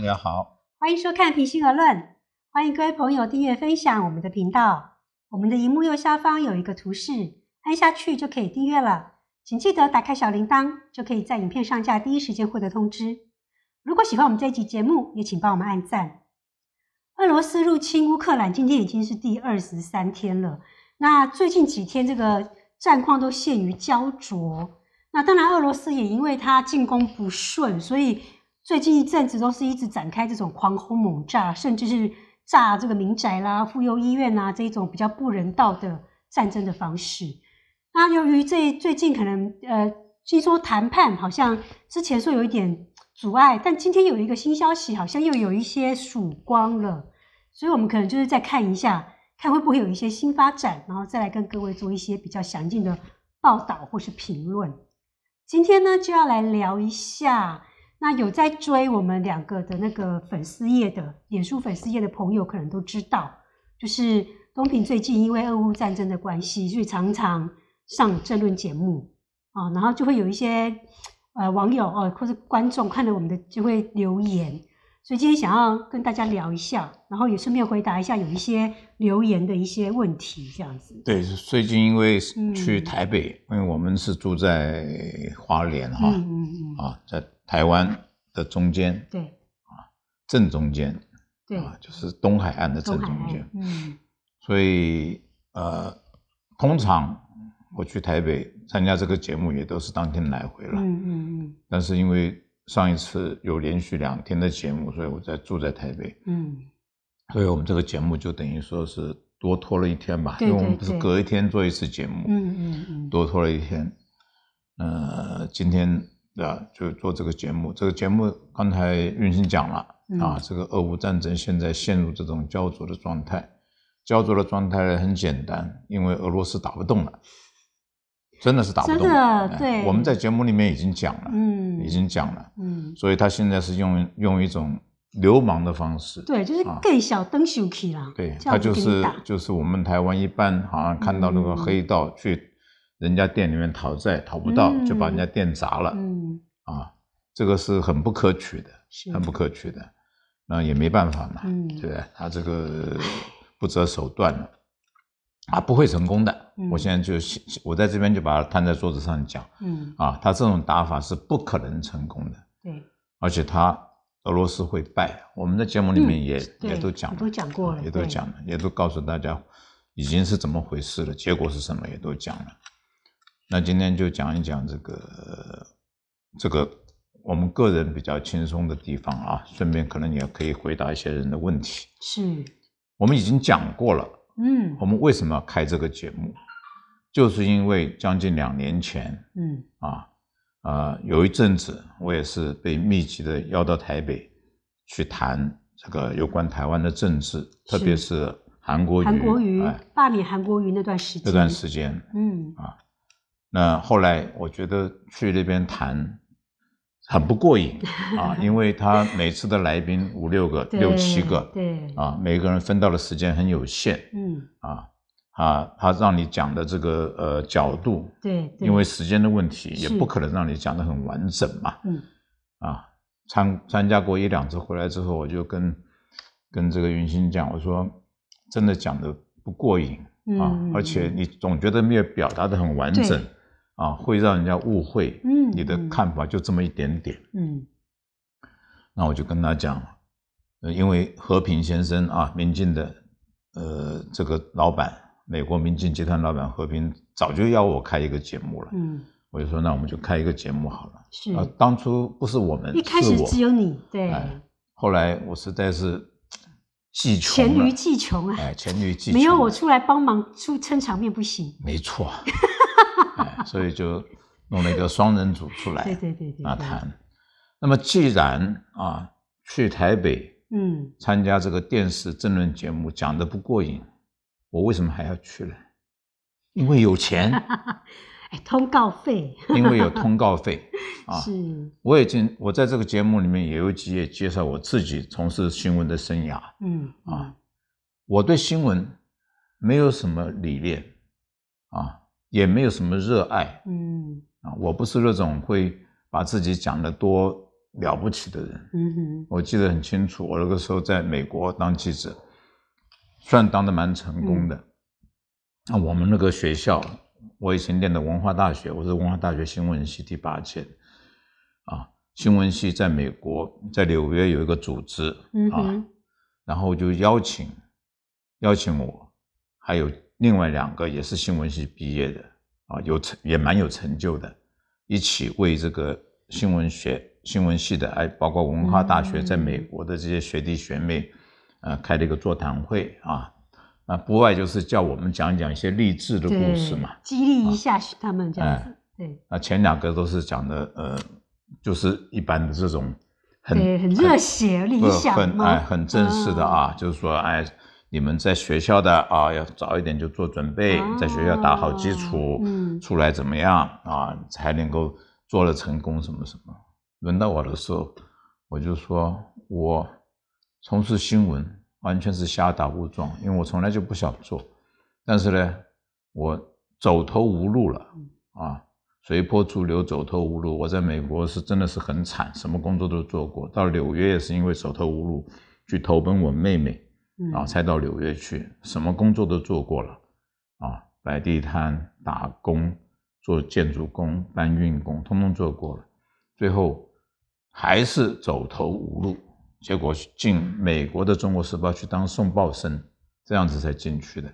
大家好，欢迎收看《平心而论》，欢迎各位朋友订阅分享我们的频道。我们的荧幕右下方有一个图示，按下去就可以订阅了。请记得打开小铃铛，就可以在影片上架第一时间获得通知。如果喜欢我们这集节目，也请帮我们按赞。俄罗斯入侵乌克兰，今天已经是第二十三天了。那最近几天，这个战况都陷于焦灼。那当然，俄罗斯也因为它进攻不顺，所以。最近一阵子都是一直展开这种狂轰猛炸，甚至是炸这个民宅啦、妇幼医院啊，这种比较不人道的战争的方式。那由于这最近可能呃，听说谈判好像之前说有一点阻碍，但今天有一个新消息，好像又有一些曙光了。所以我们可能就是再看一下，看会不会有一些新发展，然后再来跟各位做一些比较详尽的报道或是评论。今天呢，就要来聊一下。那有在追我们两个的那个粉丝页的，脸书粉丝页的朋友，可能都知道，就是东平最近因为俄乌战争的关系，所以常常上争论节目啊，然后就会有一些呃网友哦，或者观众看了我们的就会留言，所以今天想要跟大家聊一下，然后也顺便回答一下有一些留言的一些问题，这样子。对，最近因为去台北，因为我们是住在花莲哈，啊，在。台湾的中间，对啊，正中间，对啊，就是东海岸的正中间，嗯，所以呃，通常我去台北参加这个节目也都是当天来回了，嗯嗯嗯，但是因为上一次有连续两天的节目，所以我在住在台北，嗯，所以我们这个节目就等于说是多拖了一天吧，因为我们不是隔一天做一次节目，嗯嗯嗯，多拖了一天，呃，今天。对就做这个节目，这个节目刚才运心讲了啊，这个俄乌战争现在陷入这种焦灼的状态，焦灼的状态很简单，因为俄罗斯打不动了，真的是打不动。真的对。我们在节目里面已经讲了，嗯，已经讲了，嗯，所以他现在是用用一种流氓的方式，对，就是更小灯手去了，对他就是就是我们台湾一般好像看到那个黑道去。人家店里面讨债讨不到，就把人家店砸了。嗯，啊，这个是很不可取的，很不可取的。那也没办法嘛，对不对？他这个不择手段了，他不会成功的。我现在就我在这边就把它摊在桌子上讲。嗯，啊，他这种打法是不可能成功的。对，而且他俄罗斯会败。我们在节目里面也也都讲，都讲过了，也都讲了，也都告诉大家，已经是怎么回事了，结果是什么也都讲了。那今天就讲一讲这个这个我们个人比较轻松的地方啊，顺便可能也可以回答一些人的问题。是，我们已经讲过了。嗯，我们为什么要开这个节目？就是因为将近两年前，嗯啊啊，有一阵子我也是被密集的邀到台北去谈这个有关台湾的政治，特别是韩国瑜。韩国瑜罢免韩国瑜那段时间。那段时间，嗯啊。那后来我觉得去那边谈，很不过瘾 啊，因为他每次的来宾五六个、六七个，对啊，每个人分到的时间很有限，嗯啊啊，他让你讲的这个呃角度，对，因为时间的问题，也不可能让你讲的很完整嘛，嗯啊，参参加过一两次回来之后，我就跟跟这个云星讲，我说真的讲的不过瘾啊，而且你总觉得没有表达的很完整。啊，会让人家误会，嗯，你的看法就这么一点点，嗯，那我就跟他讲，了。因为和平先生啊，民进的，呃，这个老板，美国民进集团老板和平，早就要我开一个节目了，嗯，我就说，那我们就开一个节目好了，是，啊，当初不是我们，一开始只有你，对，后来我实在是技穷，黔驴技穷啊，哎，黔驴技穷，没有我出来帮忙出撑场面不行，没错。所以就弄了一个双人组出来，对对对对，啊谈。那么既然啊去台北，嗯，参加这个电视争论节目讲的不过瘾，我为什么还要去呢？因为有钱，哎，通告费。因为有通告费 啊，是。我已经我在这个节目里面也有几页介绍我自己从事新闻的生涯，嗯啊，我对新闻没有什么理念啊。也没有什么热爱，嗯，啊，我不是那种会把自己讲的多了不起的人，嗯哼，我记得很清楚，我那个时候在美国当记者，算当的蛮成功的，那我们那个学校，我以前念的文化大学，我是文化大学新闻系第八届，啊，新闻系在美国在纽约有一个组织，啊，然后就邀请，邀请我，还有。另外两个也是新闻系毕业的啊，有成也蛮有成就的，一起为这个新闻学、新闻系的哎，包括文化大学在美国的这些学弟学妹，呃，开了一个座谈会啊，啊，不外就是叫我们讲讲一些励志的故事嘛，激励一下他们这样子，对。啊，前两个都是讲的呃，就是一般的这种很很热血、理想很哎，很正式的啊，就是说哎。你们在学校的啊，要早一点就做准备，在学校打好基础，出来怎么样啊，才能够做了成功什么什么？轮到我的时候，我就说我从事新闻完全是瞎打误撞，因为我从来就不想做，但是呢，我走投无路了啊，随波逐流，走投无路。我在美国是真的是很惨，什么工作都做过，到纽约也是因为走投无路去投奔我妹妹。然后才到纽约去，什么工作都做过了，啊，摆地摊、打工、做建筑工、搬运工，通通做过了，最后还是走投无路，结果进美国的《中国时报》去当送报生，这样子才进去的。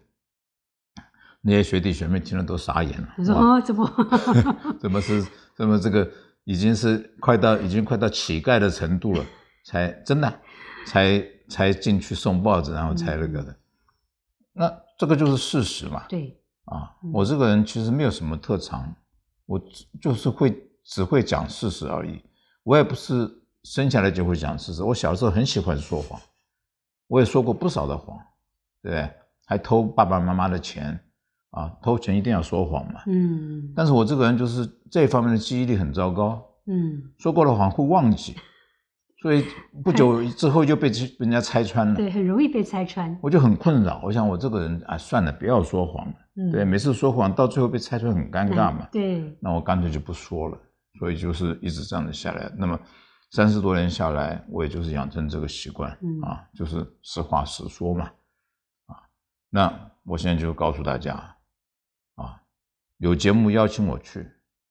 那些学弟学妹听了都傻眼了。你说啊，怎么 怎么是怎么这个已经是快到已经快到乞丐的程度了，才真的才。才进去送报纸，然后才那个的，那这个就是事实嘛。对，啊，我这个人其实没有什么特长，我就是会只会讲事实而已。我也不是生下来就会讲事实，我小时候很喜欢说谎，我也说过不少的谎，对不对？还偷爸爸妈妈的钱啊，偷钱一定要说谎嘛。嗯。但是我这个人就是这方面的记忆力很糟糕。嗯。说过的谎会忘记。所以不久之后就被人家拆穿了，对，很容易被拆穿。我就很困扰，我想我这个人啊，算了，不要说谎了。对，每次说谎到最后被拆穿，很尴尬嘛。对，那我干脆就不说了。所以就是一直这样子下来。那么三十多年下来，我也就是养成这个习惯啊，就是实话实说嘛。啊，那我现在就告诉大家啊，有节目邀请我去，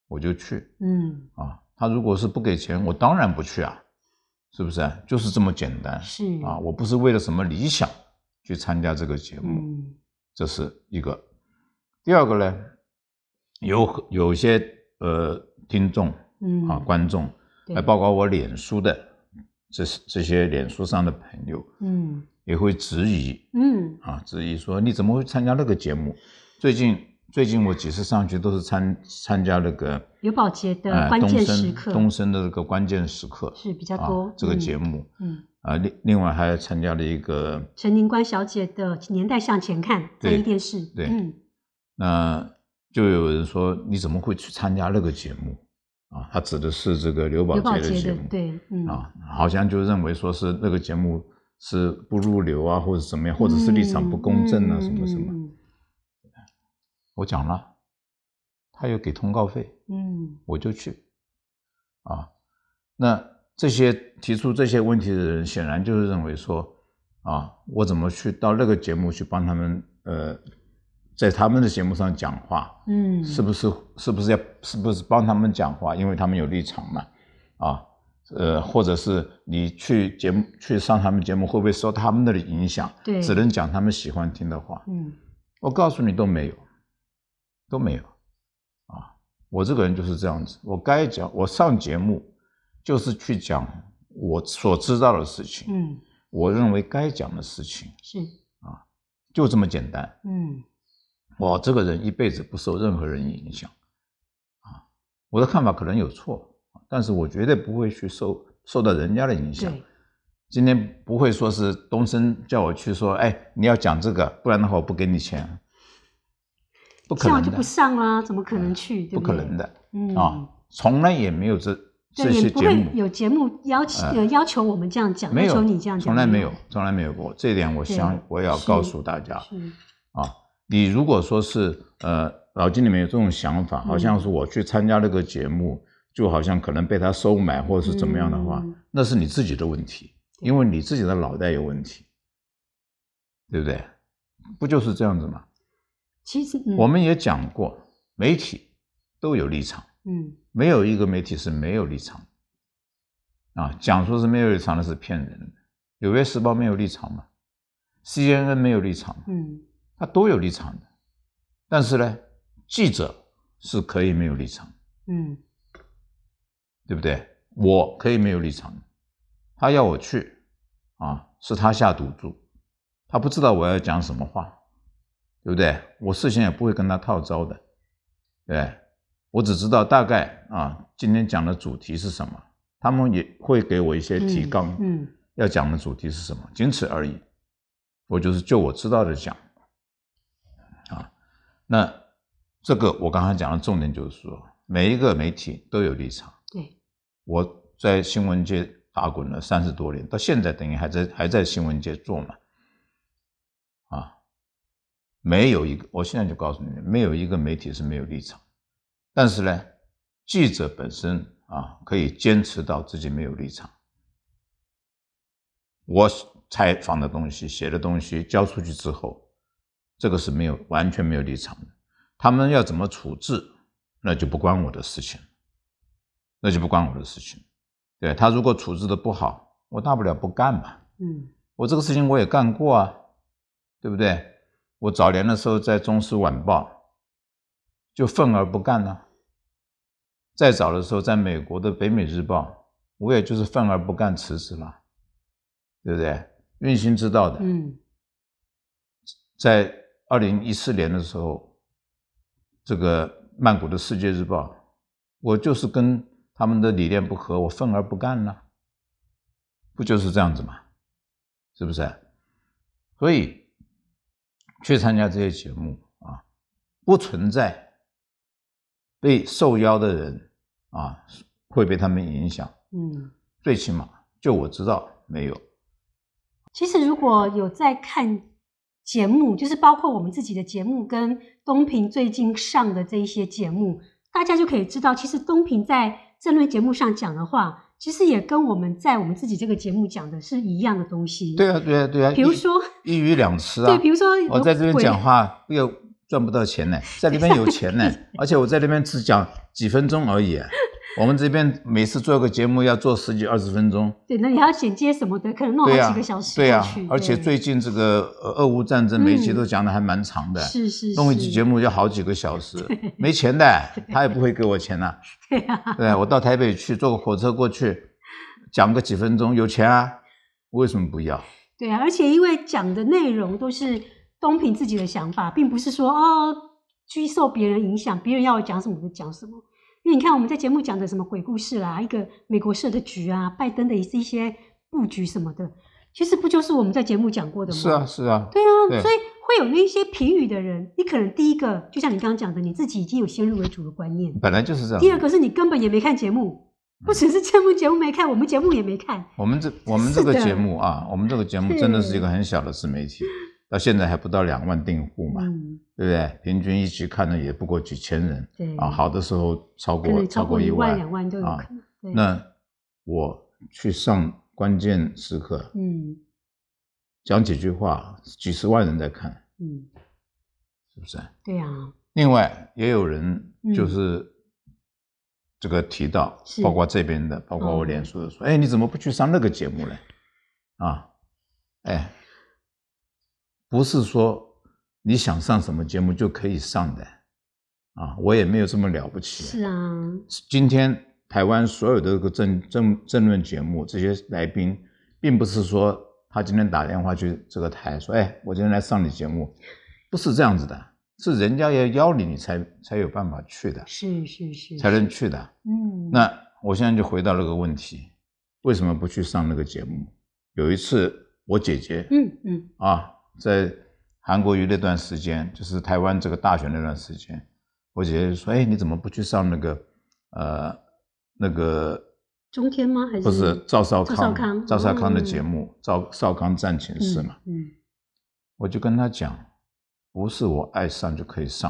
我就去。嗯。啊，他如果是不给钱，我当然不去啊。是不是啊？就是这么简单。是啊，我不是为了什么理想去参加这个节目。嗯，这是一个。第二个呢，有有些呃听众，嗯啊观众，还包括我脸书的，这些这些脸书上的朋友，嗯，也会质疑，嗯啊质疑说你怎么会参加那个节目？最近。最近我几次上去都是参参加那个刘宝杰的关键时刻，东升的这个关键时刻是比较多。这个节目嗯，啊，另另外还参加了一个陈宁关小姐的《年代向前看》对，电视。对，那就有人说你怎么会去参加那个节目啊？他指的是这个刘宝杰的节目，对，啊，好像就认为说是那个节目是不入流啊，或者怎么样，或者是立场不公正啊，什么什么。我讲了，他有给通告费，嗯，我就去，啊，那这些提出这些问题的人，显然就是认为说，啊，我怎么去到那个节目去帮他们，呃，在他们的节目上讲话，嗯，是不是是不是要是不是帮他们讲话，因为他们有立场嘛，啊，呃，或者是你去节目去上他们节目，会不会受他们的影响？对，只能讲他们喜欢听的话。嗯，我告诉你都没有。都没有啊！我这个人就是这样子，我该讲，我上节目就是去讲我所知道的事情。嗯，我认为该讲的事情是啊，就这么简单。嗯，我这个人一辈子不受任何人影响啊！我的看法可能有错，但是我绝对不会去受受到人家的影响。今天不会说是东升叫我去说，哎，你要讲这个，不然的话我不给你钱。不可能的，不上怎么可能去？不可能的，嗯啊，从来也没有这这些节目，有节目要求呃要求我们这样讲，要求你这样讲，从来没有，从来没有过。这一点，我想我也要告诉大家啊，你如果说是呃脑筋里面有这种想法，好像是我去参加那个节目，就好像可能被他收买或者是怎么样的话，那是你自己的问题，因为你自己的脑袋有问题，对不对？不就是这样子吗？其实我们也讲过，媒体都有立场，嗯，没有一个媒体是没有立场，啊，讲说是没有立场的是骗人的。《纽约时报》没有立场嘛？CNN 没有立场嘛？嗯，他都有立场的。但是呢，记者是可以没有立场，嗯，对不对？我可以没有立场，他要我去，啊，是他下赌注，他不知道我要讲什么话。对不对？我事先也不会跟他套招的，对，我只知道大概啊，今天讲的主题是什么，他们也会给我一些提纲，嗯，要讲的主题是什么，仅此而已，我就是就我知道的讲，啊，那这个我刚才讲的重点就是说，每一个媒体都有立场，对，我在新闻界打滚了三十多年，到现在等于还在还在新闻界做嘛。没有一个，我现在就告诉你们，没有一个媒体是没有立场。但是呢，记者本身啊，可以坚持到自己没有立场。我采访的东西、写的东西交出去之后，这个是没有完全没有立场的。他们要怎么处置，那就不关我的事情，那就不关我的事情。对他如果处置的不好，我大不了不干嘛。嗯，我这个事情我也干过啊，对不对？我早年的时候在《中时晚报》就愤而不干呢。再早的时候，在美国的《北美日报》，我也就是愤而不干辞职了，对不对？运行知道的。嗯。在二零一四年的时候，这个曼谷的《世界日报》，我就是跟他们的理念不合，我愤而不干了，不就是这样子吗？是不是？所以。去参加这些节目啊，不存在被受邀的人啊会被他们影响。嗯，最起码就我知道没有。其实如果有在看节目，就是包括我们自己的节目跟东平最近上的这一些节目，大家就可以知道，其实东平在这论节目上讲的话。其实也跟我们在我们自己这个节目讲的是一样的东西。对啊，对啊，对啊。比如说一鱼两吃啊。对，比如说我在这边讲话，又赚不到钱呢，在那边有钱呢，而且我在那边只讲几分钟而已。我们这边每次做个节目要做十几二十分钟，对，那你要剪接什么的，可能弄好几个小时过去。对啊，而且最近这个俄乌战争，每集都讲的还蛮长的，是是弄一集节目要好几个小时，没钱的他也不会给我钱了。对呀，对我到台北去坐个火车过去，讲个几分钟，有钱啊？为什么不要？对啊，而且因为讲的内容都是东平自己的想法，并不是说哦，去受别人影响，别人要我讲什么就讲什么。因为你看我们在节目讲的什么鬼故事啦，一个美国设的局啊，拜登的也是一些布局什么的，其实不就是我们在节目讲过的吗？是啊，是啊，对啊，所以会有那些评语的人，你可能第一个就像你刚刚讲的，你自己已经有先入为主的观念，本来就是这样。第二个是你根本也没看节目，不只是节目节目没看，我们节目也没看。我们这我们这个节目啊，我们这个节目真的是一个很小的自媒体。到现在还不到两万订户嘛，对不对？平均一起看的也不过几千人，对啊，好的时候超过超过一万两万就有可能。那我去上关键时刻，嗯，讲几句话，几十万人在看，嗯，是不是？对啊。另外也有人就是这个提到，包括这边的，包括我连说说，哎，你怎么不去上那个节目呢？啊，哎。不是说你想上什么节目就可以上的啊，我也没有这么了不起。是啊，今天台湾所有的这个政政政论节目，这些来宾，并不是说他今天打电话去这个台说：“哎，我今天来上你节目。”不是这样子的，是人家要邀你，你才才有办法去的。是是是，才能去的。嗯。那我现在就回到那个问题，为什么不去上那个节目？有一次，我姐姐，嗯嗯，啊。在韩国瑜那段时间，就是台湾这个大选那段时间，我姐姐就说：“哎，你怎么不去上那个呃那个？”中天吗？还是不是赵少康？赵少康的节目《赵少康战情室》嘛。嗯，我就跟他讲，不是我爱上就可以上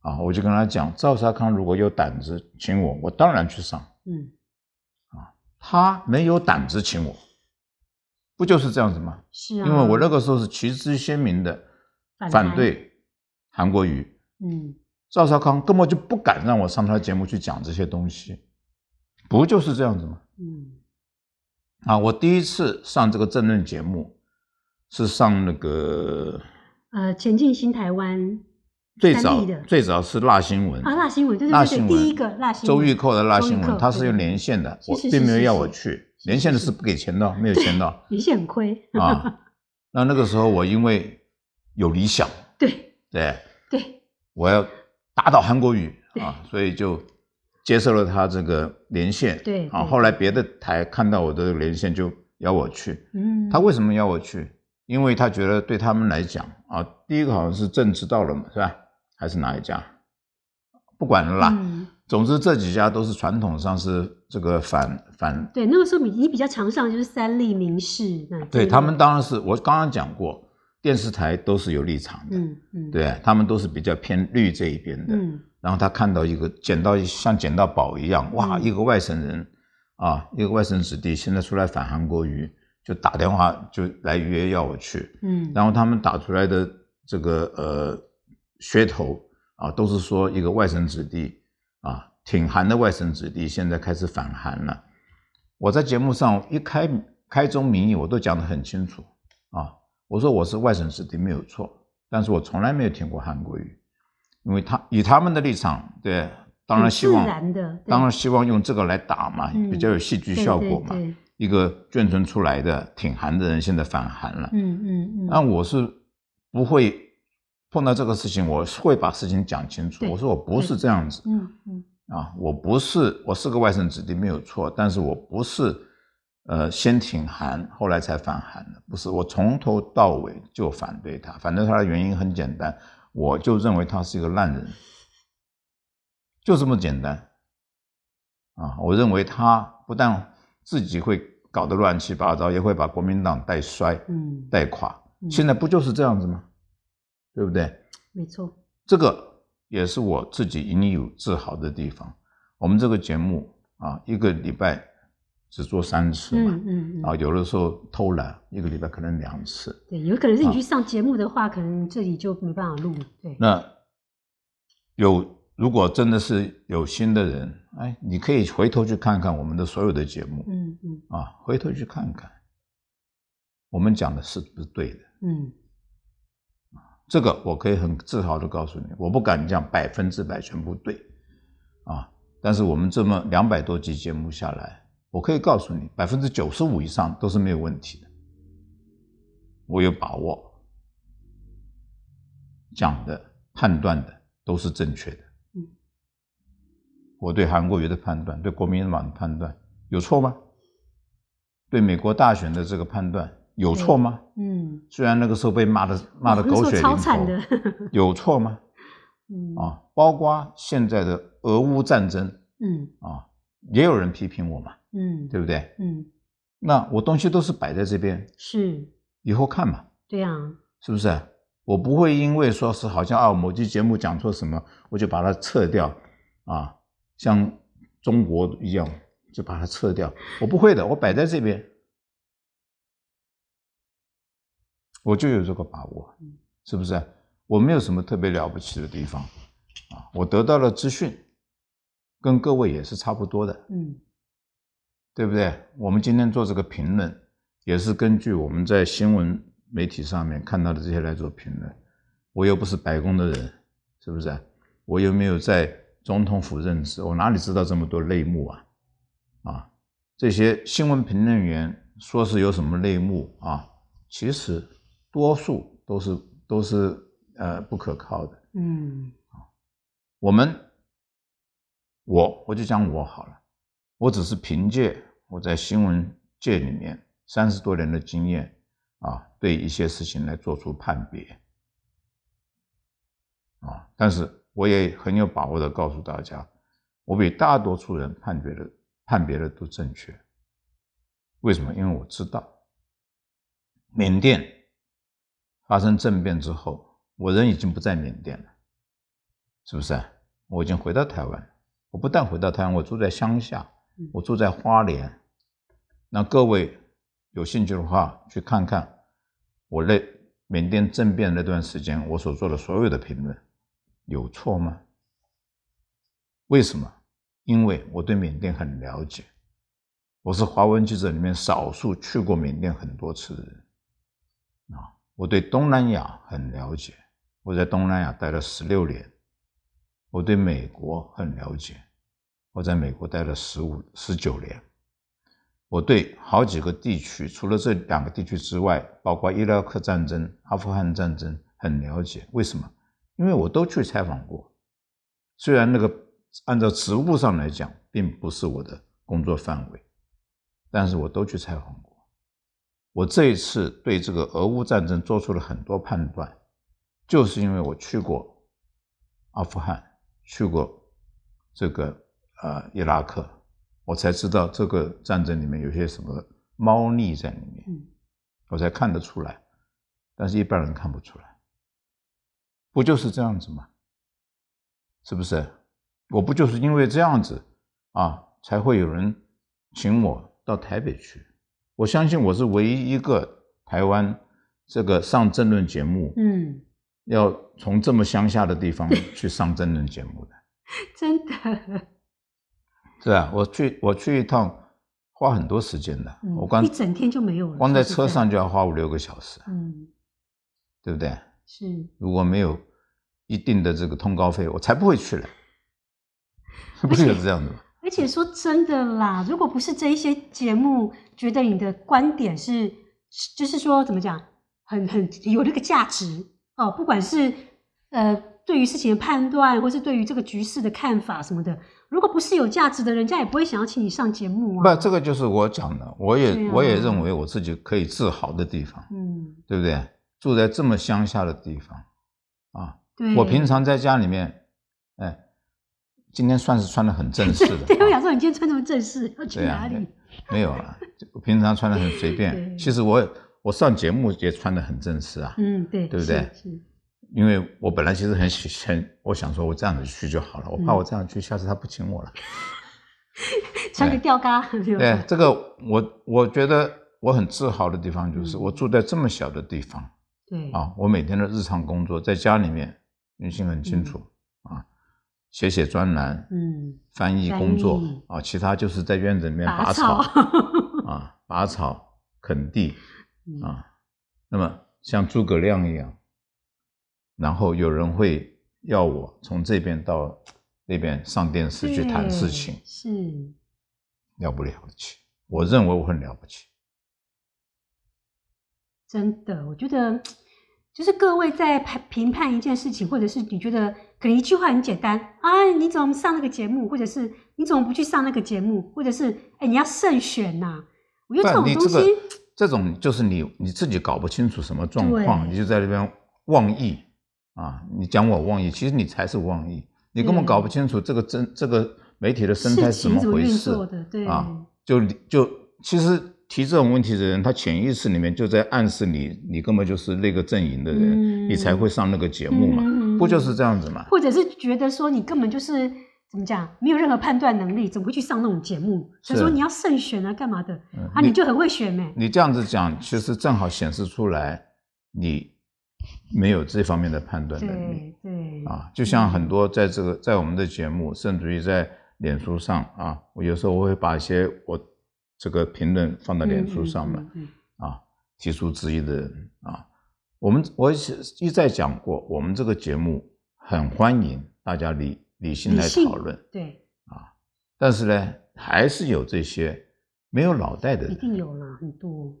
啊！我就跟他讲，赵少康如果有胆子请我，我当然去上。嗯，啊，他没有胆子请我。不就是这样子吗？是啊，因为我那个时候是旗帜鲜明的反对韩国瑜，嗯，赵少康根本就不敢让我上他的节目去讲这些东西，不就是这样子吗？嗯，啊，我第一次上这个政论节目是上那个呃，前进新台湾。最早最早是辣新闻啊，辣新闻就是第一个辣新闻，周玉蔻的辣新闻，他是有连线的，我并没有要我去。连线的是不给钱的，没有钱的。连线亏啊。那那个时候我因为有理想，对对对，我要打倒韩国语啊，所以就接受了他这个连线。对啊，后来别的台看到我的连线就邀我去。嗯，他为什么要我去？因为他觉得对他们来讲啊，第一个好像是政治到了嘛，是吧？还是哪一家？不管了啦。总之这几家都是传统上是。这个反反对那个时候，你你比较常上就是三立名事，对他们当然是我刚刚讲过，电视台都是有立场的，嗯嗯，对他们都是比较偏绿这一边的。嗯，然后他看到一个捡到像捡到宝一样，哇，一个外省人啊，一个外省子弟现在出来反韩国瑜，就打电话就来约要我去，嗯，然后他们打出来的这个呃噱头啊，都是说一个外省子弟啊。挺韩的外省子弟现在开始反韩了，我在节目上一开开宗明义，我都讲得很清楚啊。我说我是外省子弟没有错，但是我从来没有听过韩国语，因为他以他们的立场，对，当然希望，当然希望用这个来打嘛，比较有戏剧效果嘛。一个眷村出来的挺韩的人现在反韩了，嗯嗯嗯。那我是不会碰到这个事情，我会把事情讲清楚。我说我不是这样子，嗯嗯。啊，我不是，我是个外省子弟没有错，但是我不是，呃，先挺韩，后来才反韩的，不是，我从头到尾就反对他。反对他的原因很简单，我就认为他是一个烂人，就这么简单。啊，我认为他不但自己会搞得乱七八糟，也会把国民党带衰，嗯，带垮。现在不就是这样子吗？对不对？没错。这个。也是我自己引有自豪的地方。我们这个节目啊，一个礼拜只做三次嘛，嗯嗯，啊，有的时候偷懒，一个礼拜可能两次。对，有可能是你去上节目的话，可能这里就没办法录。对。那有，如果真的是有心的人，哎，你可以回头去看看我们的所有的节目，嗯嗯，啊，回头去看看，我们讲的是不是对的？嗯。这个我可以很自豪的告诉你，我不敢讲百分之百全部对，啊，但是我们这么两百多集节目下来，我可以告诉你，百分之九十五以上都是没有问题的，我有把握讲的、判断的都是正确的。嗯，我对韩国瑜的判断，对国民党判断有错吗？对美国大选的这个判断？有错吗？嗯，虽然那个时候被骂的骂的狗血淋头，有错吗？嗯啊，包括现在的俄乌战争，嗯啊，也有人批评我嘛，嗯，对不对？嗯，那我东西都是摆在这边，是以后看嘛，对呀，是不是？我不会因为说是好像啊某期节目讲错什么，我就把它撤掉啊，像中国一样就把它撤掉，我不会的，我摆在这边。我就有这个把握，是不是？我没有什么特别了不起的地方啊！我得到的资讯跟各位也是差不多的，嗯，对不对？我们今天做这个评论，也是根据我们在新闻媒体上面看到的这些来做评论。我又不是白宫的人，是不是？我又没有在总统府任职，我哪里知道这么多内幕啊？啊，这些新闻评论员说是有什么内幕啊，其实。多数都是都是呃不可靠的，嗯，我们我我就讲我好了，我只是凭借我在新闻界里面三十多年的经验啊，对一些事情来做出判别，啊，但是我也很有把握的告诉大家，我比大多数人判决的判别的都正确，为什么？因为我知道缅甸。发生政变之后，我人已经不在缅甸了，是不是我已经回到台湾我不但回到台湾，我住在乡下，我住在花莲。那各位有兴趣的话，去看看我那缅甸政变那段时间我所做的所有的评论，有错吗？为什么？因为我对缅甸很了解，我是华文记者里面少数去过缅甸很多次的人啊。我对东南亚很了解，我在东南亚待了十六年；我对美国很了解，我在美国待了十五、十九年；我对好几个地区，除了这两个地区之外，包括伊拉克战争、阿富汗战争很了解。为什么？因为我都去采访过。虽然那个按照职务上来讲，并不是我的工作范围，但是我都去采访过。我这一次对这个俄乌战争做出了很多判断，就是因为我去过阿富汗，去过这个呃伊拉克，我才知道这个战争里面有些什么猫腻在里面，我才看得出来，但是一般人看不出来。不就是这样子吗？是不是？我不就是因为这样子啊，才会有人请我到台北去。我相信我是唯一一个台湾这个上政论节目，嗯，要从这么乡下的地方 去上政论节目的，真的，是啊，我去我去一趟，花很多时间的，我光一整天就没有了，光在车上就要花五六个小时，嗯，对不对？是，如果没有一定的这个通告费，我才不会去呢，不是这样子吗？而且说真的啦，如果不是这一些节目觉得你的观点是，就是说怎么讲，很很有这个价值哦，不管是呃对于事情的判断，或是对于这个局势的看法什么的，如果不是有价值的人家也不会想要请你上节目。不，这个就是我讲的，我也我也认为我自己可以自豪的地方，嗯，对不对？住在这么乡下的地方啊，我平常在家里面，哎。今天算是穿的很正式的。对，我想说你今天穿这么正式，要去哪里？没有了，我平常穿的很随便。其实我我上节目也穿的很正式啊。嗯，对，对不对？因为我本来其实很喜很，我想说我这样子去就好了。我怕我这样去，下次他不请我了，穿个吊嘎，对，这个我我觉得我很自豪的地方就是我住在这么小的地方。对啊，我每天的日常工作在家里面，女心很清楚。写写专栏，嗯，翻译工作啊，其他就是在院子里面拔草 啊，拔草、垦地啊，那么像诸葛亮一样，然后有人会要我从这边到那边上电视去谈事情，是了不了不起，我认为我很了不起，真的，我觉得就是各位在评判一件事情，或者是你觉得。可能一句话很简单啊，你怎么上那个节目，或者是你怎么不去上那个节目，或者是哎，你要慎选呐。我觉得这种东西，这种就是你你自己搞不清楚什么状况，你就在那边妄议啊。你讲我妄议，其实你才是妄议，你根本搞不清楚这个真这个媒体的生态是怎么回事。啊，就就其实提这种问题的人，他潜意识里面就在暗示你，你根本就是那个阵营的人，你才会上那个节目嘛。不就是这样子嘛？或者是觉得说你根本就是怎么讲，没有任何判断能力，怎么会去上那种节目？所以说你要慎选啊，干嘛的？啊，你就很会选嘛。你这样子讲，其实正好显示出来你没有这方面的判断能力。对啊，就像很多在这个在我们的节目，甚至于在脸书上啊，我有时候我会把一些我这个评论放到脸书上面，啊，提出质疑的啊。我们我一再讲过，我们这个节目很欢迎大家理理性来讨论，对啊，但是呢，还是有这些没有脑袋的人，一定有了很多，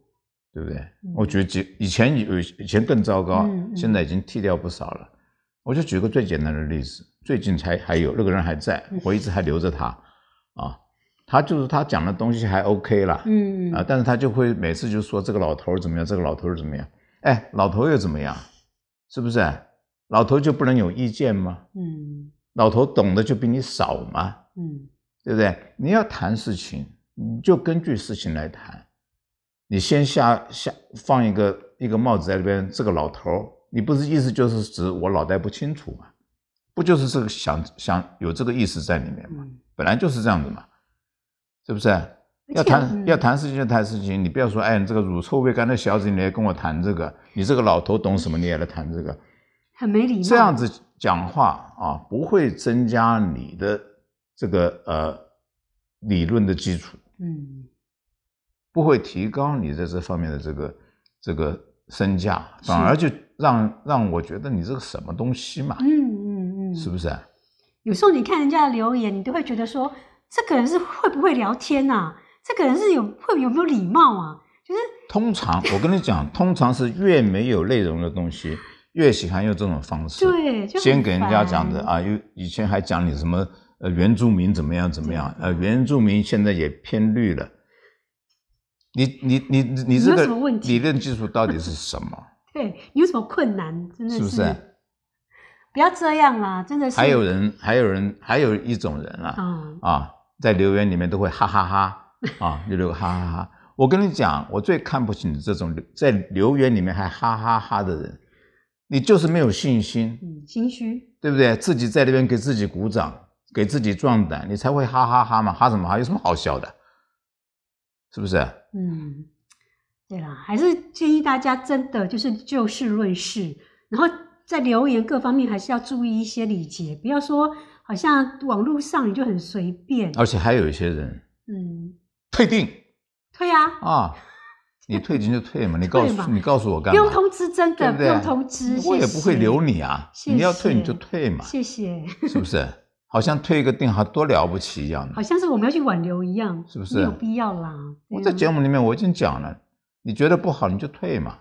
对不对？我觉得以前有，以前更糟糕，现在已经剃掉不少了。我就举个最简单的例子，最近才还有那个人还在，我一直还留着他啊。他就是他讲的东西还 OK 了，嗯啊，但是他就会每次就说这个老头怎么样，这个老头怎么样。哎，老头又怎么样？是不是？老头就不能有意见吗？嗯，老头懂的就比你少吗？嗯，对不对？你要谈事情，你就根据事情来谈。你先下下放一个一个帽子在里边，这个老头，你不是意思就是指我脑袋不清楚吗？不就是这个想想有这个意思在里面吗？本来就是这样子嘛，是不是？要谈要谈事情就谈事情，你不要说哎，你这个乳臭未干的小子，你来跟我谈这个，你这个老头懂什么，你也来谈这个，很没礼貌。这样子讲话啊，不会增加你的这个呃理论的基础，嗯，不会提高你在这方面的这个这个身价，反而就让让我觉得你这个什么东西嘛，嗯嗯嗯，是不是啊？有时候你看人家的留言，你都会觉得说这个人是会不会聊天呐？这个人是有会有没有礼貌啊？就是通常我跟你讲，通常是越没有内容的东西，越喜欢用这种方式。对，先给人家讲的啊，又以前还讲你什么呃原住民怎么样怎么样？呃，原住民现在也偏绿了。你你你你这个理论基础到底是什么？对你有什么困难？真的是是不是？不要这样啦，真的是。还有人，还有人，还有一种人了啊，在留言里面都会哈哈哈。啊，留留哈哈哈！我跟你讲，我最看不起你这种在留言里面还哈哈哈的人，你就是没有信心，嗯，心虚，对不对？自己在那边给自己鼓掌，给自己壮胆，你才会哈哈哈嘛？哈什么哈？有什么好笑的？是不是？嗯，对啦，还是建议大家真的就是就事论事，然后在留言各方面还是要注意一些礼节，不要说好像网络上你就很随便，而且还有一些人，嗯。退订。退啊。啊，你退订就退嘛。你告诉 你告诉我干嘛？不用通知，真的，不用通知。我也不会留你啊。你要退你就退嘛。谢谢，是不是？好像退一个定，好多了不起一样。的。好像是我们要去挽留一样，是不是？没有必要啦。我在节目里面我已经讲了，你觉得不好你就退嘛。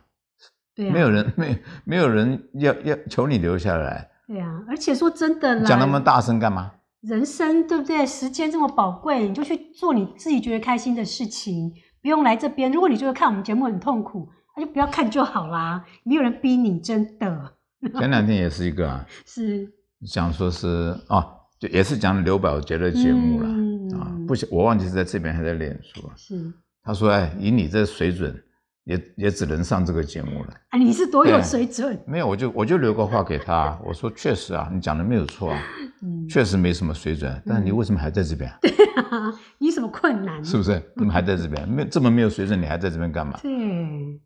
对，没有人没没有人要要求你留下来。对啊，而且说真的，讲那么大声干嘛？人生对不对？时间这么宝贵，你就去做你自己觉得开心的事情，不用来这边。如果你觉得看我们节目很痛苦，那就不要看就好啦，没有人逼你，真的。前两天也是一个啊，是讲说是哦，就也是讲刘宝杰的节目了啊，不行，我忘记是在这边还在脸书。是他说哎，以你这水准。也也只能上这个节目了。啊，你是多有水准！没有，我就我就留个话给他，我说确实啊，你讲的没有错啊，确实没什么水准。但你为什么还在这边？对啊，你什么困难？是不是？你们还在这边？没这么没有水准，你还在这边干嘛？对，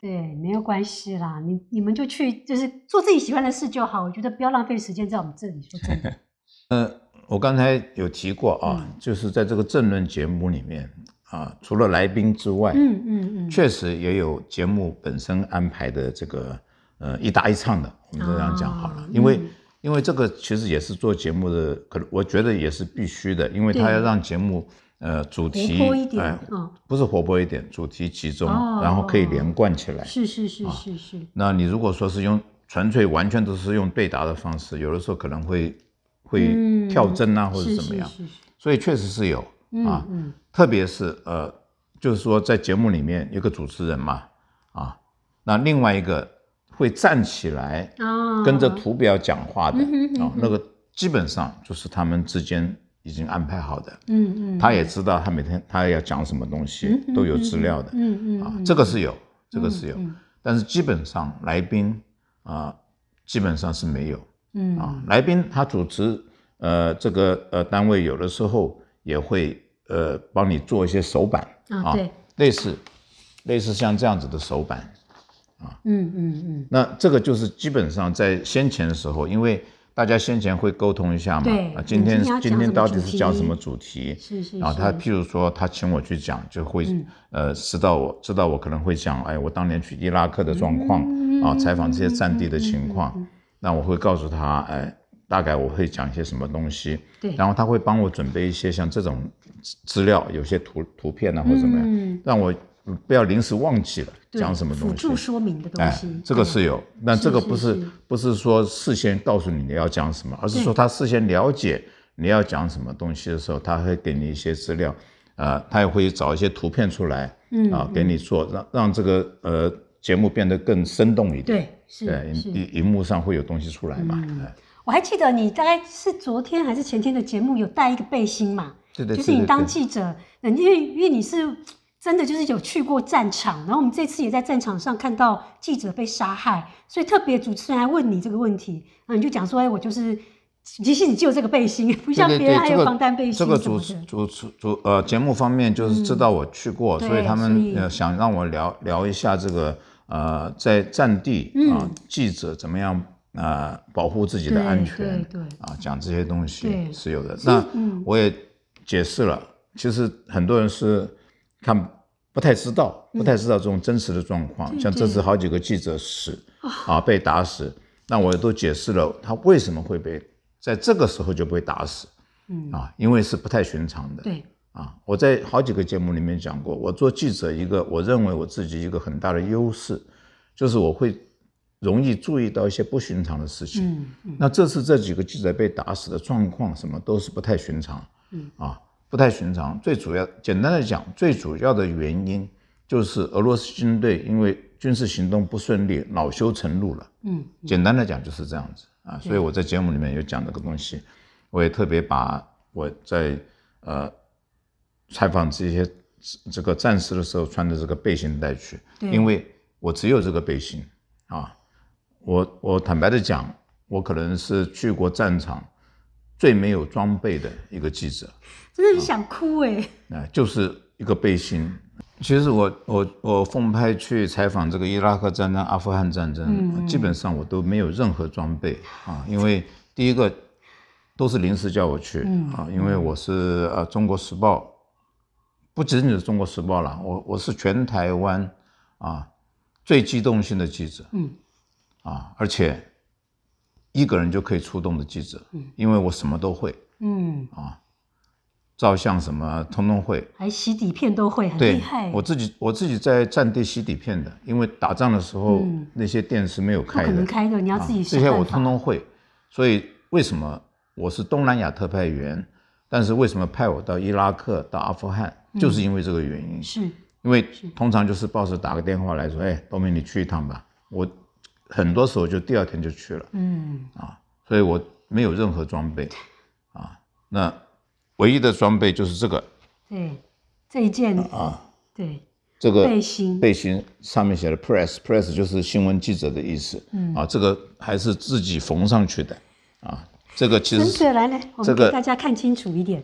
对，没有关系啦。你你们就去就是做自己喜欢的事就好。我觉得不要浪费时间在我们这里，说真的，嗯，我刚才有提过啊，就是在这个政论节目里面。啊，除了来宾之外，嗯嗯嗯，确实也有节目本身安排的这个呃一搭一唱的，我们就这样讲好了。因为因为这个其实也是做节目的，可能我觉得也是必须的，因为他要让节目呃主题，哎，不是活泼一点，主题集中，然后可以连贯起来。是是是是是。那你如果说是用纯粹完全都是用对答的方式，有的时候可能会会跳帧啊或者怎么样，所以确实是有。啊，特别是呃，就是说在节目里面有个主持人嘛，啊，那另外一个会站起来啊，跟着图表讲话的啊，那个基本上就是他们之间已经安排好的，嗯嗯，他也知道他每天他要讲什么东西都有资料的，嗯嗯，啊，这个是有，这个是有，但是基本上来宾啊，基本上是没有，嗯啊，来宾他主持呃这个呃单位有的时候。也会呃帮你做一些手板啊，对，类似类似像这样子的手板啊，嗯嗯嗯。那这个就是基本上在先前的时候，因为大家先前会沟通一下嘛，今天今天到底是讲什么主题？是是。啊，他譬如说他请我去讲，就会呃知道我知道我可能会讲，哎，我当年去伊拉克的状况啊，采访这些战地的情况，那我会告诉他，哎。大概我会讲一些什么东西，对，然后他会帮我准备一些像这种资料，有些图图片啊或怎么样，让我不要临时忘记了讲什么东西，辅助说明的东西，哎，这个是有，那这个不是不是说事先告诉你你要讲什么，而是说他事先了解你要讲什么东西的时候，他会给你一些资料，啊，他也会找一些图片出来，啊，给你做，让让这个呃节目变得更生动一点，对，是，荧荧幕上会有东西出来嘛，哎。我还记得你大概是昨天还是前天的节目有带一个背心嘛？对对就是你当记者，因为因为你是真的就是有去过战场，然后我们这次也在战场上看到记者被杀害，所以特别主持人还问你这个问题，那你就讲说：哎，我就是，即其你就有这个背心，不像别人还有防弹背心。这个主主持主呃节目方面就是知道我去过，所以他们呃想让我聊聊一下这个呃在战地啊记者怎么样。啊，保护自己的安全，对对，啊，讲这些东西是有的。那我也解释了，其实很多人是看不太知道，不太知道这种真实的状况。像这次好几个记者死啊被打死，那我都解释了，他为什么会被在这个时候就被打死，嗯啊，因为是不太寻常的。对啊，我在好几个节目里面讲过，我做记者一个我认为我自己一个很大的优势，就是我会。容易注意到一些不寻常的事情。嗯，那这次这几个记者被打死的状况，什么都是不太寻常。嗯，啊，不太寻常。最主要，简单的讲，最主要的原因就是俄罗斯军队因为军事行动不顺利，恼羞成怒了。嗯，简单的讲就是这样子啊。所以我在节目里面有讲这个东西，我也特别把我在呃采访这些这个战士的时候穿的这个背心带去，因为我只有这个背心啊。我我坦白的讲，我可能是去过战场最没有装备的一个记者，真的是想哭哎！哎，就是一个背心。其实我我我奉派去采访这个伊拉克战争、阿富汗战争，基本上我都没有任何装备啊。因为第一个都是临时叫我去啊，因为我是呃《中国时报》，不仅仅是《中国时报》了，我我是全台湾啊最机动性的记者。嗯。啊，而且一个人就可以出动的记者，因为我什么都会。嗯啊，照相什么通通会，还洗底片都会，很厉害。我自己我自己在战地洗底片的，因为打仗的时候那些店是没有开的，可能开的你要自己这些我通通会，所以为什么我是东南亚特派员？但是为什么派我到伊拉克、到阿富汗，就是因为这个原因。是因为通常就是报社打个电话来说，哎，东明你去一趟吧，我。很多时候就第二天就去了，嗯，啊，所以我没有任何装备，啊，那唯一的装备就是这个，对，这一件啊，对，这个背心，背心上面写的 press press 就是新闻记者的意思，嗯，啊，这个还是自己缝上去的，啊，这个其实，来来，这个大家看清楚一点，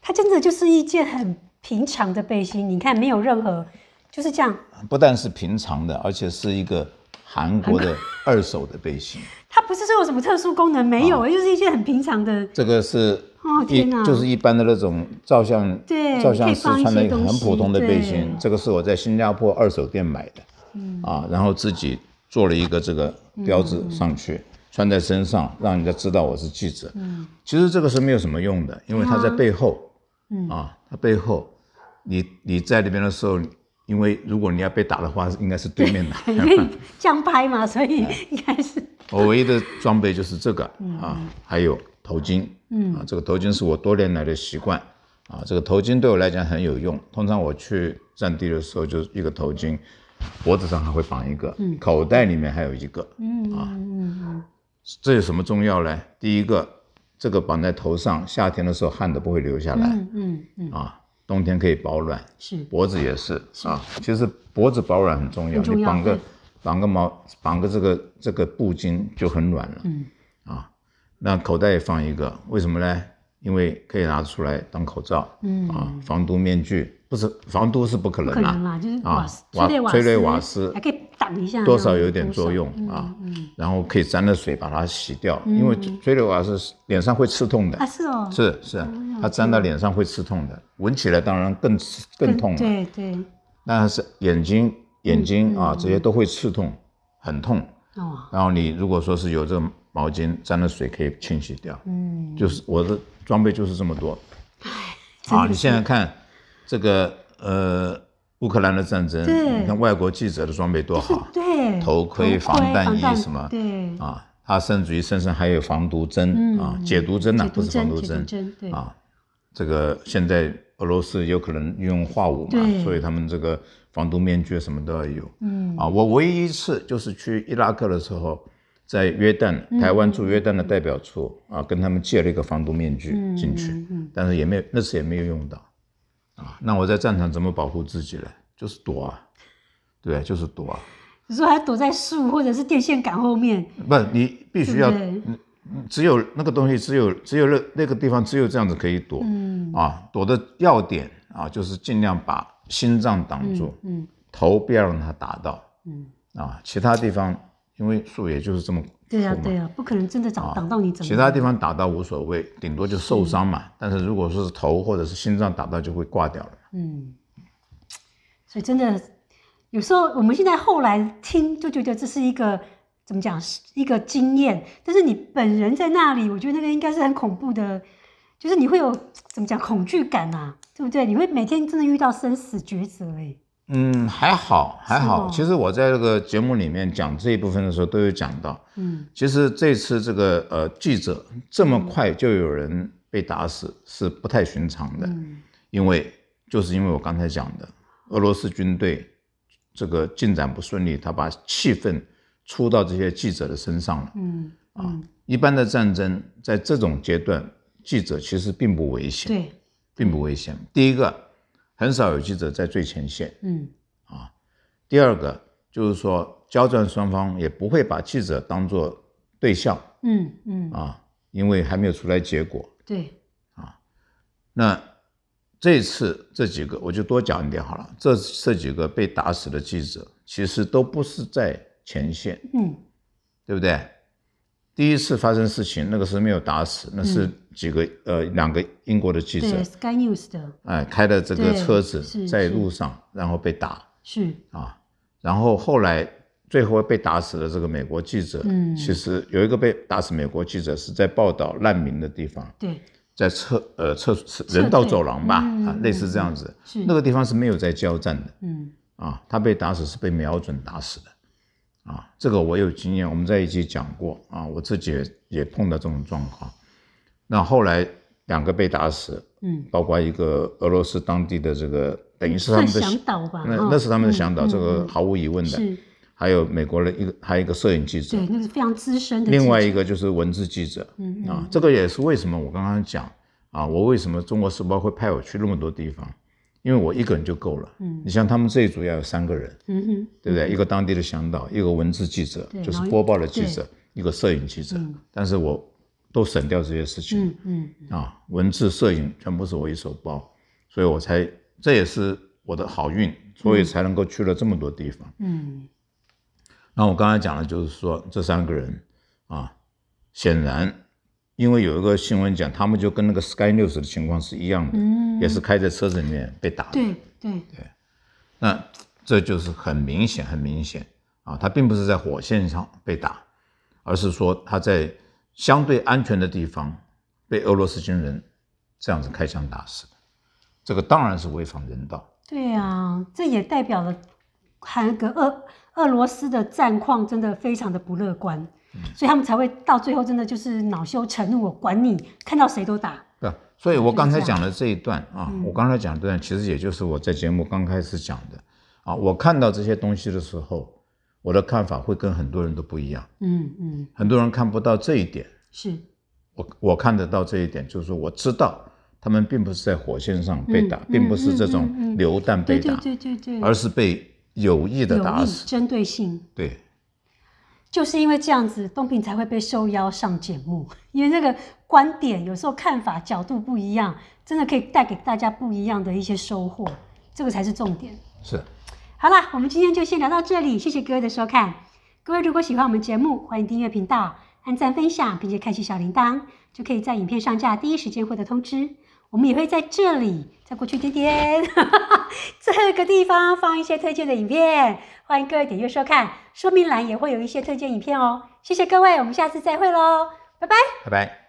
它真的就是一件很平常的背心，你看没有任何，就是这样，不但是平常的，而且是一个。韩国的二手的背心，它不是说有什么特殊功能，没有，就是一件很平常的。这个是哦，天啊，就是一般的那种照相，对，照相师穿的一个很普通的背心。这个是我在新加坡二手店买的，嗯，啊，然后自己做了一个这个标志上去，穿在身上，让人家知道我是记者。嗯，其实这个是没有什么用的，因为它在背后，嗯，啊，它背后，你你在那边的时候。因为如果你要被打的话，应该是对面的。这样拍嘛，所以应该是。我唯一的装备就是这个啊，还有头巾。嗯啊，这个头巾是我多年来的习惯啊，这个头巾对我来讲很有用。通常我去战地的时候就是一个头巾，脖子上还会绑一个，口袋里面还有一个。嗯啊，这有什么重要嘞？第一个，这个绑在头上，夏天的时候汗都不会流下来。嗯嗯嗯啊。冬天可以保暖，是脖子也是啊。其实脖子保暖很重要，你绑个绑个毛，绑个这个这个布巾就很暖了。嗯，啊，那口袋也放一个，为什么呢？因为可以拿出来当口罩，啊，防毒面具不是防毒是不可能啦，就是啊，催泪瓦斯，还可以挡一下，多少有点作用啊。然后可以沾了水把它洗掉，因为催泪瓦斯脸上会刺痛的，啊，是哦，是是，它沾到脸上会刺痛的，闻起来当然更更痛了，对对。但是眼睛眼睛啊，这些都会刺痛，很痛。哦，然后你如果说是有这个毛巾沾了水可以清洗掉，嗯，就是我的。装备就是这么多，啊！你现在看这个呃乌克兰的战争，你看外国记者的装备多好，对，头盔、防弹衣什么，对，啊，他甚至于身上还有防毒针啊，解毒针呢，不是防毒针，啊，这个现在俄罗斯有可能用化武嘛，所以他们这个防毒面具什么都要有，嗯，啊，我唯一一次就是去伊拉克的时候。在约旦，台湾驻约旦的代表处啊，跟他们借了一个防毒面具进去，但是也没有，那次也没有用到，啊，那我在战场怎么保护自己呢？就是躲啊，对，就是躲啊。你说还躲在树或者是电线杆后面？不是，你必须要，只有那个东西，只有只有那那个地方，只有这样子可以躲。嗯啊，躲的要点啊，就是尽量把心脏挡住，嗯，头不要让它打到，嗯啊，其他地方。因为树也就是这么对呀对呀，不可能真的打挡到你。其他地方打到无所谓，顶多就受伤嘛。但是如果说是头或者是心脏打到，就会挂掉了。嗯，所以真的有时候我们现在后来听就觉得这是一个怎么讲一个经验，但是你本人在那里，我觉得那个应该是很恐怖的，就是你会有怎么讲恐惧感啊，对不对？你会每天真的遇到生死抉择。嗯，还好还好。其实我在这个节目里面讲这一部分的时候，都有讲到。嗯，其实这次这个呃，记者这么快就有人被打死是不太寻常的，嗯，因为就是因为我刚才讲的，俄罗斯军队这个进展不顺利，他把气氛出到这些记者的身上了。嗯，啊，一般的战争在这种阶段，记者其实并不危险。对，并不危险。第一个。很少有记者在最前线，嗯啊。第二个就是说，交战双方也不会把记者当做对象，嗯嗯啊，因为还没有出来结果，对啊。那这次这几个，我就多讲一点好了。这这几个被打死的记者，其实都不是在前线，嗯，对不对？第一次发生事情，那个时候没有打死，那是。几个呃，两个英国的记者，Sky News 的，哎，开的这个车子在路上，然后被打，是啊，然后后来最后被打死的这个美国记者，嗯，其实有一个被打死美国记者是在报道难民的地方，对，在厕呃所，人道走廊吧，啊，类似这样子，是那个地方是没有在交战的，嗯，啊，他被打死是被瞄准打死的，啊，这个我有经验，我们在一起讲过啊，我自己也碰到这种状况。那后来两个被打死，嗯，包括一个俄罗斯当地的这个，等于是他们的，那那是他们的向导，这个毫无疑问的。是。还有美国的一个，还有一个摄影记者，对，那个非常资深的。另外一个就是文字记者，嗯，啊，这个也是为什么我刚刚讲啊，我为什么中国时报会派我去那么多地方，因为我一个人就够了，嗯，你像他们这一组要有三个人，嗯哼，对不对？一个当地的向导，一个文字记者，就是播报的记者，一个摄影记者，但是我。都省掉这些事情，嗯嗯啊，文字摄影全部是我一手包，所以我才这也是我的好运，所以才能够去了这么多地方，嗯。那我刚才讲的就是说这三个人啊，显然因为有一个新闻讲，他们就跟那个 Sky News 的情况是一样的，嗯，也是开在车子里面被打，对对对。那这就是很明显很明显啊，他并不是在火线上被打，而是说他在。相对安全的地方，被俄罗斯军人这样子开枪打死的，这个当然是违反人道。对啊，这也代表了，韩俄俄俄罗斯的战况真的非常的不乐观，所以他们才会到最后真的就是恼羞成怒，管你看到谁都打。对，所以我刚才讲的这一段啊，我刚才讲这段其实也就是我在节目刚开始讲的啊，我看到这些东西的时候。我的看法会跟很多人都不一样。嗯嗯，很多人看不到这一点。是，我我看得到这一点，就是说我知道他们并不是在火线上被打，并不是这种流弹被打，对对对对对，而是被有意的打死，针对性。对，就是因为这样子，东平才会被受邀上节目，因为那个观点有时候看法角度不一样，真的可以带给大家不一样的一些收获，这个才是重点。是。好啦，我们今天就先聊到这里。谢谢各位的收看。各位如果喜欢我们节目，欢迎订阅频道、按赞、分享，并且开启小铃铛，就可以在影片上架第一时间获得通知。我们也会在这里，在过去点点这 个地方放一些推荐的影片，欢迎各位点阅收看。说明栏也会有一些推荐影片哦。谢谢各位，我们下次再会喽，拜拜，拜拜。